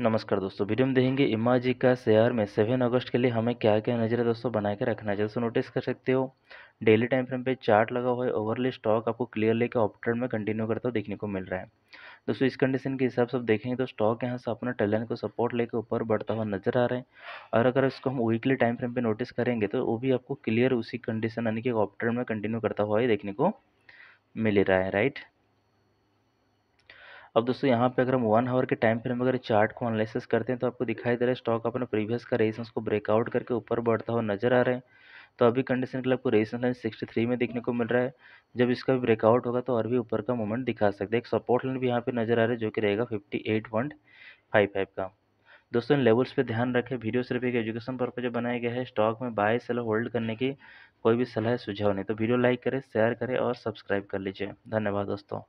नमस्कार दोस्तों वीडियो में देखेंगे इमा जी का शेयर में सेवन अगस्त के लिए हमें क्या क्या नजर है दोस्तों बना के रखना है दोस्तों नोटिस कर सकते हो डेली टाइम फ्रेम पे चार्ट लगा हुआ है ओवरली स्टॉक आपको क्लियरली के ऑप्ट्रेड में कंटिन्यू करता हुआ देखने को मिल रहा है दोस्तों इस कंडीशन के हिसाब से आप देखेंगे तो स्टॉक यहाँ से अपना टैलेंट को सपोर्ट लेकर ऊपर बढ़ता हुआ नजर आ रहा है और अगर इसको हम वीकली टाइम फ्रेम पर नोटिस करेंगे तो वो भी आपको क्लियर उसी कंडीशन यानी कि ऑप्ट्रेड में कंटिन्यू करता हुआ देखने को मिल रहा है राइट अब दोस्तों यहाँ पे अगर हम वन आवर के टाइम फ्रेम अगर चार्ट को एनालिसिस करते हैं तो आपको दिखाई दे रहा है स्टॉक अपने प्रीवियस का रेजिस्टेंस को ब्रेकआउट करके ऊपर बढ़ता हुआ नजर आ रहा है तो अभी कंडीशन के लिए आपको रेजिस्टेंस लाइन सिक्सटी थ्री में देखने को मिल रहा है जब इसका भी ब्रेकआउट होगा तो और भी ऊपर का मूवमेंट दिखा सकते हैं एक सपोर्ट लाइन भी यहाँ पे नजर आ रहा है जो कि रहेगा fifty eight point five five का दोस्तों इन लेवल्स पे ध्यान रखें वीडियो सिर्फ एक एजुकेशन पर्पज बनाया गया है स्टॉक में बाय सेल होल्ड करने की कोई भी सलाह सुझाव नहीं तो वीडियो लाइक करें शेयर करें और सब्सक्राइब कर लीजिए धन्यवाद दोस्तों